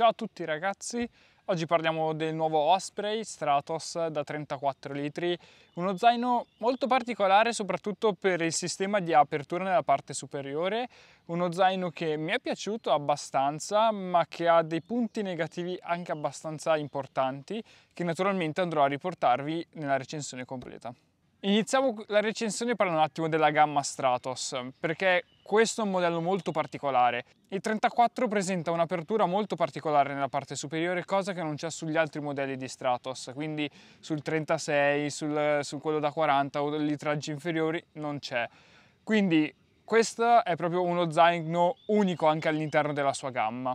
Ciao a tutti ragazzi, oggi parliamo del nuovo Osprey Stratos da 34 litri, uno zaino molto particolare soprattutto per il sistema di apertura nella parte superiore, uno zaino che mi è piaciuto abbastanza ma che ha dei punti negativi anche abbastanza importanti che naturalmente andrò a riportarvi nella recensione completa. Iniziamo la recensione parlando un attimo della gamma Stratos, perché questo è un modello molto particolare. Il 34 presenta un'apertura molto particolare nella parte superiore, cosa che non c'è sugli altri modelli di Stratos, quindi sul 36, sul, su quello da 40 o degli traggi inferiori non c'è. Quindi questo è proprio uno zaino unico anche all'interno della sua gamma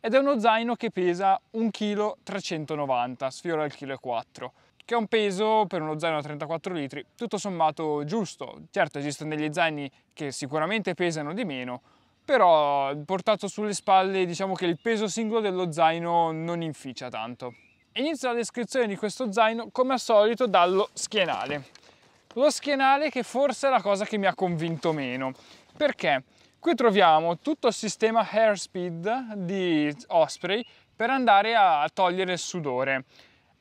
ed è uno zaino che pesa 1,390 kg, sfiora il 1,4 kg che ha un peso per uno zaino da 34 litri tutto sommato giusto. Certo esistono degli zaini che sicuramente pesano di meno, però portato sulle spalle diciamo che il peso singolo dello zaino non inficia tanto. Inizio la descrizione di questo zaino come al solito dallo schienale. Lo schienale che forse è la cosa che mi ha convinto meno, perché qui troviamo tutto il sistema Airspeed di Osprey per andare a togliere il sudore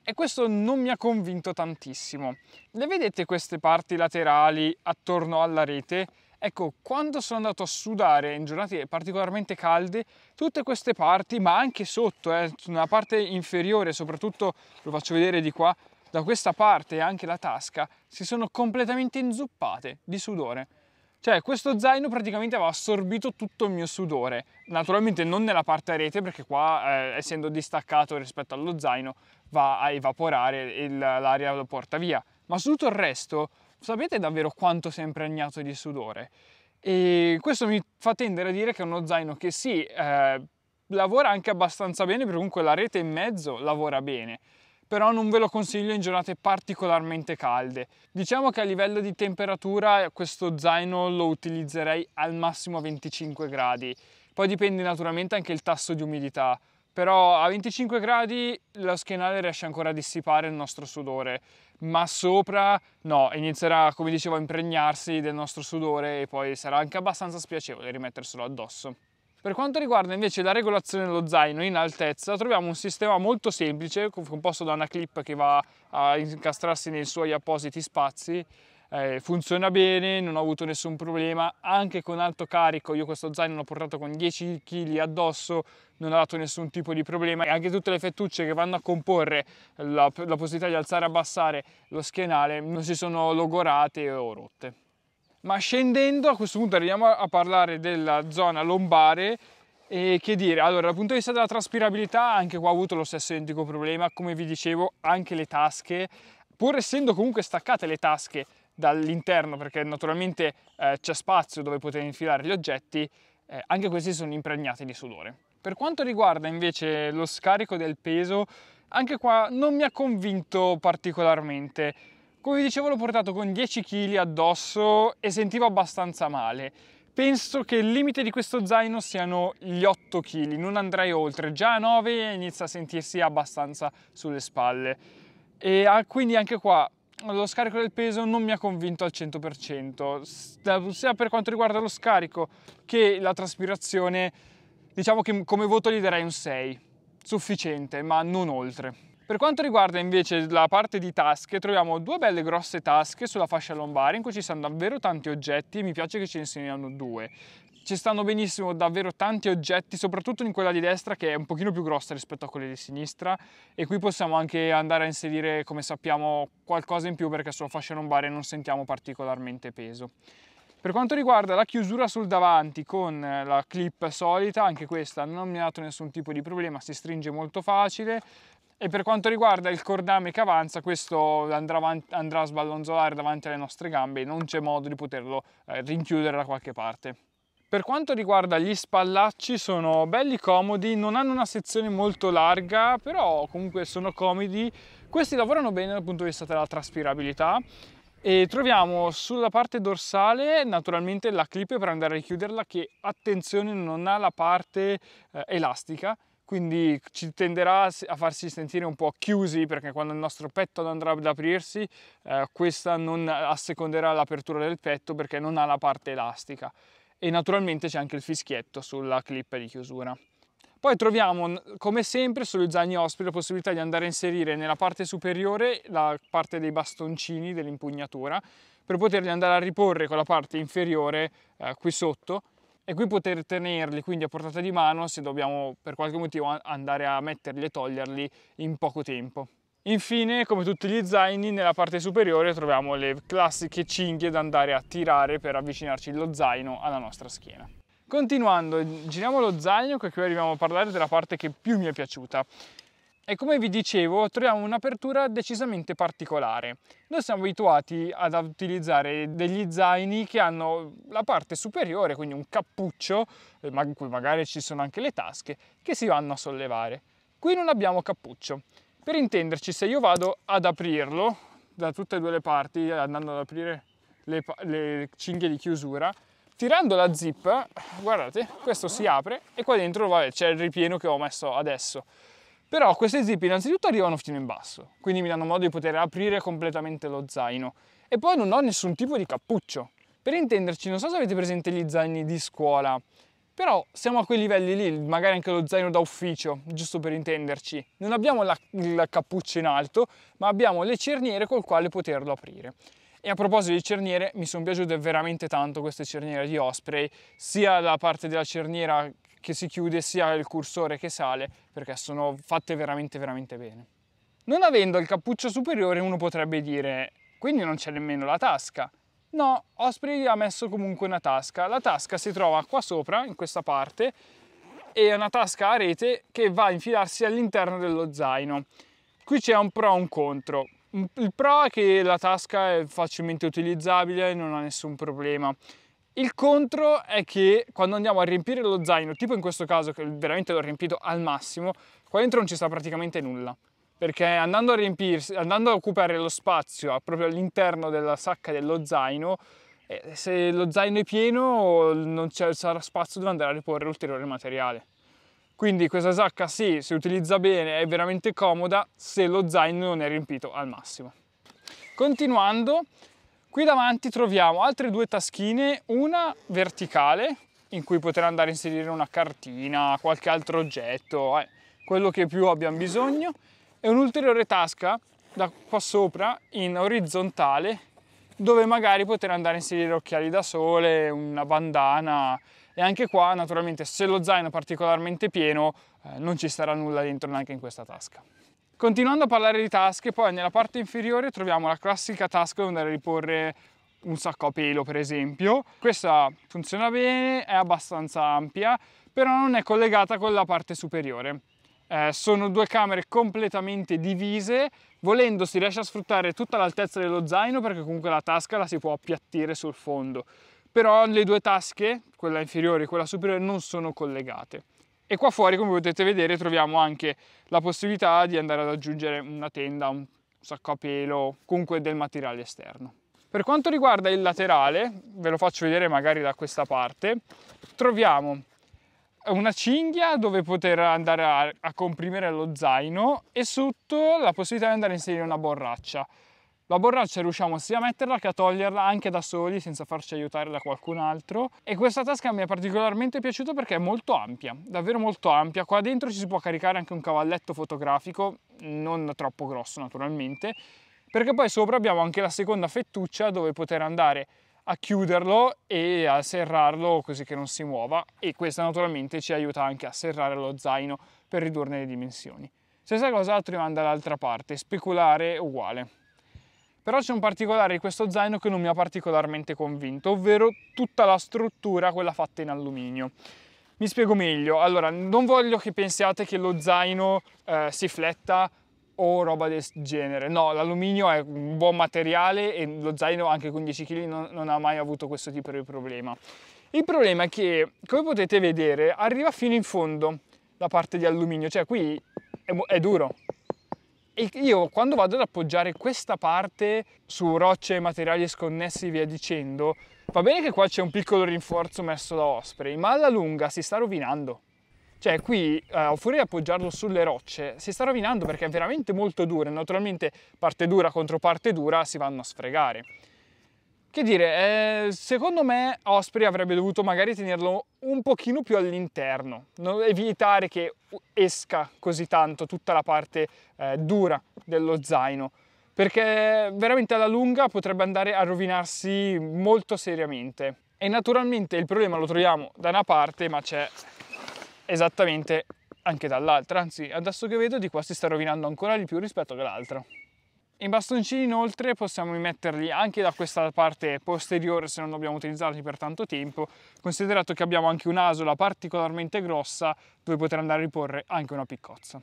e questo non mi ha convinto tantissimo. Le vedete queste parti laterali attorno alla rete? Ecco, quando sono andato a sudare in giornate particolarmente calde, tutte queste parti, ma anche sotto, eh, una parte inferiore, soprattutto lo faccio vedere di qua, da questa parte e anche la tasca, si sono completamente inzuppate di sudore. Cioè, questo zaino praticamente aveva assorbito tutto il mio sudore. Naturalmente non nella parte a rete, perché qua, eh, essendo distaccato rispetto allo zaino, va a evaporare e l'aria lo porta via. Ma su tutto il resto, sapete davvero quanto è impregnato di sudore? E questo mi fa tendere a dire che è uno zaino che sì, eh, lavora anche abbastanza bene, perché comunque la rete in mezzo lavora bene però non ve lo consiglio in giornate particolarmente calde. Diciamo che a livello di temperatura questo zaino lo utilizzerei al massimo a 25 gradi, poi dipende naturalmente anche il tasso di umidità però a 25 gradi lo schienale riesce ancora a dissipare il nostro sudore, ma sopra no, inizierà come dicevo a impregnarsi del nostro sudore e poi sarà anche abbastanza spiacevole rimetterselo addosso. Per quanto riguarda invece la regolazione dello zaino in altezza, troviamo un sistema molto semplice, composto da una clip che va a incastrarsi nei suoi appositi spazi eh, funziona bene, non ho avuto nessun problema, anche con alto carico, io questo zaino l'ho portato con 10 kg addosso, non ha dato nessun tipo di problema e anche tutte le fettucce che vanno a comporre la, la possibilità di alzare e abbassare lo schienale non si sono logorate o rotte. Ma scendendo a questo punto arriviamo a parlare della zona lombare e che dire, allora dal punto di vista della traspirabilità anche qua ho avuto lo stesso identico problema, come vi dicevo anche le tasche, pur essendo comunque staccate le tasche dall'interno perché naturalmente eh, c'è spazio dove poter infilare gli oggetti, eh, anche questi sono impregnati di sudore. Per quanto riguarda invece lo scarico del peso, anche qua non mi ha convinto particolarmente. Come vi dicevo l'ho portato con 10 kg addosso e sentivo abbastanza male. Penso che il limite di questo zaino siano gli 8 kg, non andrei oltre, già a 9 inizia a sentirsi abbastanza sulle spalle. E ah, quindi anche qua lo scarico del peso non mi ha convinto al 100%, sia per quanto riguarda lo scarico che la traspirazione, diciamo che come voto gli darei un 6, sufficiente ma non oltre. Per quanto riguarda invece la parte di tasche, troviamo due belle grosse tasche sulla fascia lombare in cui ci sono davvero tanti oggetti e mi piace che ce ne siano due ci stanno benissimo davvero tanti oggetti, soprattutto in quella di destra che è un pochino più grossa rispetto a quelle di sinistra e qui possiamo anche andare a inserire, come sappiamo, qualcosa in più perché sulla fascia lombare non sentiamo particolarmente peso. Per quanto riguarda la chiusura sul davanti con la clip solita, anche questa non mi ha dato nessun tipo di problema, si stringe molto facile, e per quanto riguarda il cordame che avanza, questo andrà, avanti, andrà a sballonzolare davanti alle nostre gambe, non c'è modo di poterlo eh, rinchiudere da qualche parte. Per quanto riguarda gli spallacci sono belli comodi, non hanno una sezione molto larga, però comunque sono comodi. Questi lavorano bene dal punto di vista della traspirabilità e troviamo sulla parte dorsale naturalmente la clip per andare a richiuderla che attenzione non ha la parte eh, elastica quindi ci tenderà a farsi sentire un po' chiusi perché quando il nostro petto andrà ad aprirsi eh, questa non asseconderà l'apertura del petto perché non ha la parte elastica e naturalmente c'è anche il fischietto sulla clip di chiusura. Poi troviamo, come sempre, sugli zaini ospiti la possibilità di andare a inserire nella parte superiore la parte dei bastoncini dell'impugnatura per poterli andare a riporre con la parte inferiore eh, qui sotto e qui poter tenerli quindi a portata di mano se dobbiamo per qualche motivo andare a metterli e toglierli in poco tempo. Infine, come tutti gli zaini, nella parte superiore troviamo le classiche cinghie da andare a tirare per avvicinarci lo zaino alla nostra schiena. Continuando, giriamo lo zaino che qui arriviamo a parlare della parte che più mi è piaciuta. E come vi dicevo, troviamo un'apertura decisamente particolare. Noi siamo abituati ad utilizzare degli zaini che hanno la parte superiore, quindi un cappuccio, eh, in cui magari ci sono anche le tasche, che si vanno a sollevare. Qui non abbiamo cappuccio. Per intenderci, se io vado ad aprirlo da tutte e due le parti, andando ad aprire le, le cinghie di chiusura, tirando la zip, guardate, questo si apre e qua dentro vabbè, c'è il ripieno che ho messo adesso. Però queste zip innanzitutto arrivano fino in basso, quindi mi danno modo di poter aprire completamente lo zaino. E poi non ho nessun tipo di cappuccio. Per intenderci, non so se avete presente gli zaini di scuola però siamo a quei livelli lì, magari anche lo zaino da ufficio, giusto per intenderci. Non abbiamo la, la cappuccia in alto, ma abbiamo le cerniere col quale poterlo aprire. E a proposito di cerniere, mi sono piaciute veramente tanto queste cerniere di Osprey, sia la parte della cerniera che si chiude, sia il cursore che sale, perché sono fatte veramente veramente bene. Non avendo il cappuccio superiore uno potrebbe dire, quindi non c'è nemmeno la tasca. No, Osprey ha messo comunque una tasca. La tasca si trova qua sopra, in questa parte, e è una tasca a rete che va a infilarsi all'interno dello zaino. Qui c'è un pro e un contro. Il pro è che la tasca è facilmente utilizzabile e non ha nessun problema. Il contro è che quando andiamo a riempire lo zaino, tipo in questo caso che veramente l'ho riempito al massimo, qua dentro non ci sta praticamente nulla perché andando a riempirsi, andando a occupare lo spazio proprio all'interno della sacca dello zaino, eh, se lo zaino è pieno non c'è sarà spazio dove andare a riporre ulteriore materiale. Quindi questa sacca sì, si utilizza bene, è veramente comoda se lo zaino non è riempito al massimo. Continuando, qui davanti troviamo altre due taschine, una verticale in cui poter andare a inserire una cartina, qualche altro oggetto, eh, quello che più abbiamo bisogno, e un'ulteriore tasca da qua sopra in orizzontale dove magari poter andare a inserire occhiali da sole, una bandana e anche qua naturalmente se lo zaino è particolarmente pieno eh, non ci sarà nulla dentro neanche in questa tasca. Continuando a parlare di tasche, poi nella parte inferiore troviamo la classica tasca dove andare a riporre un sacco a pelo per esempio. Questa funziona bene, è abbastanza ampia, però non è collegata con la parte superiore. Eh, sono due camere completamente divise, volendo si riesce a sfruttare tutta l'altezza dello zaino perché comunque la tasca la si può appiattire sul fondo, però le due tasche, quella inferiore e quella superiore, non sono collegate. E qua fuori, come potete vedere, troviamo anche la possibilità di andare ad aggiungere una tenda, un sacco a pelo, comunque del materiale esterno. Per quanto riguarda il laterale, ve lo faccio vedere magari da questa parte, troviamo una cinghia dove poter andare a, a comprimere lo zaino e sotto la possibilità di andare a inserire una borraccia. La borraccia riusciamo sia a metterla che a toglierla anche da soli senza farci aiutare da qualcun altro e questa tasca mi è particolarmente piaciuta perché è molto ampia, davvero molto ampia. Qua dentro ci si può caricare anche un cavalletto fotografico, non troppo grosso naturalmente, perché poi sopra abbiamo anche la seconda fettuccia dove poter andare a chiuderlo e a serrarlo così che non si muova e questo naturalmente ci aiuta anche a serrare lo zaino per ridurne le dimensioni. Stessa cosa la trimanda dall'altra parte, speculare uguale. Però c'è un particolare di questo zaino che non mi ha particolarmente convinto, ovvero tutta la struttura, quella fatta in alluminio. Mi spiego meglio, allora non voglio che pensiate che lo zaino eh, si fletta o roba del genere. No, l'alluminio è un buon materiale e lo zaino anche con 10 kg non, non ha mai avuto questo tipo di problema. Il problema è che, come potete vedere, arriva fino in fondo la parte di alluminio, cioè qui è, è duro. E io quando vado ad appoggiare questa parte su rocce, e materiali sconnessi e via dicendo, va bene che qua c'è un piccolo rinforzo messo da Osprey, ma alla lunga si sta rovinando. Cioè qui, eh, fuori di appoggiarlo sulle rocce, si sta rovinando perché è veramente molto dura. Naturalmente parte dura contro parte dura si vanno a sfregare. Che dire, eh, secondo me Osprey avrebbe dovuto magari tenerlo un pochino più all'interno, evitare che esca così tanto tutta la parte eh, dura dello zaino, perché veramente alla lunga potrebbe andare a rovinarsi molto seriamente. E naturalmente il problema lo troviamo da una parte, ma c'è esattamente anche dall'altra, anzi adesso che vedo di qua si sta rovinando ancora di più rispetto all'altra. I bastoncini inoltre possiamo metterli anche da questa parte posteriore se non dobbiamo utilizzarli per tanto tempo, considerato che abbiamo anche un'asola particolarmente grossa dove poter andare a riporre anche una piccozza.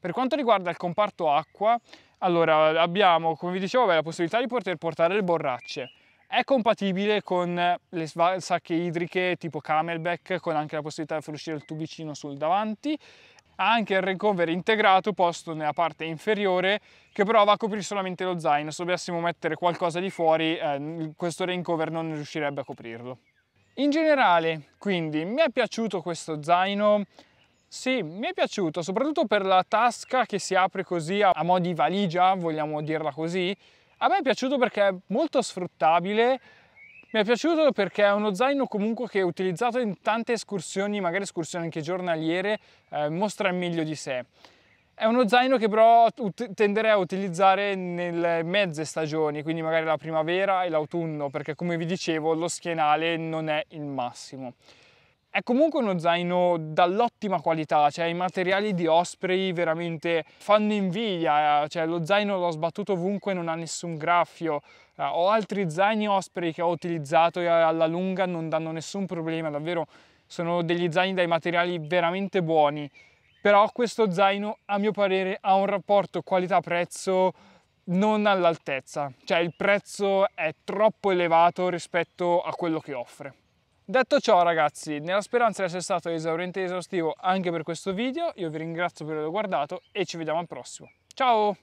Per quanto riguarda il comparto acqua, allora abbiamo, come vi dicevo, la possibilità di poter portare le borracce, è compatibile con le sacche idriche tipo Camelback, con anche la possibilità di far uscire il tubicino sul davanti. Ha anche il recovery integrato posto nella parte inferiore che però va a coprire solamente lo zaino. Se dovessimo mettere qualcosa di fuori, eh, questo recover non riuscirebbe a coprirlo. In generale, quindi, mi è piaciuto questo zaino, sì, mi è piaciuto, soprattutto per la tasca che si apre così a mo' di valigia, vogliamo dirla così, a me è piaciuto perché è molto sfruttabile, mi è piaciuto perché è uno zaino comunque che utilizzato in tante escursioni, magari escursioni anche giornaliere, eh, mostra il meglio di sé. È uno zaino che però tenderei a utilizzare nelle mezze stagioni, quindi magari la primavera e l'autunno, perché come vi dicevo lo schienale non è il massimo. È comunque uno zaino dall'ottima qualità, cioè i materiali di Osprey veramente fanno invidia, eh, cioè lo zaino l'ho sbattuto ovunque, non ha nessun graffio, eh, ho altri zaini Osprey che ho utilizzato e alla lunga non danno nessun problema, davvero sono degli zaini dai materiali veramente buoni, però questo zaino a mio parere ha un rapporto qualità-prezzo non all'altezza, cioè il prezzo è troppo elevato rispetto a quello che offre. Detto ciò ragazzi, nella speranza di essere stato esauriente e esaustivo anche per questo video, io vi ringrazio per averlo guardato e ci vediamo al prossimo. Ciao!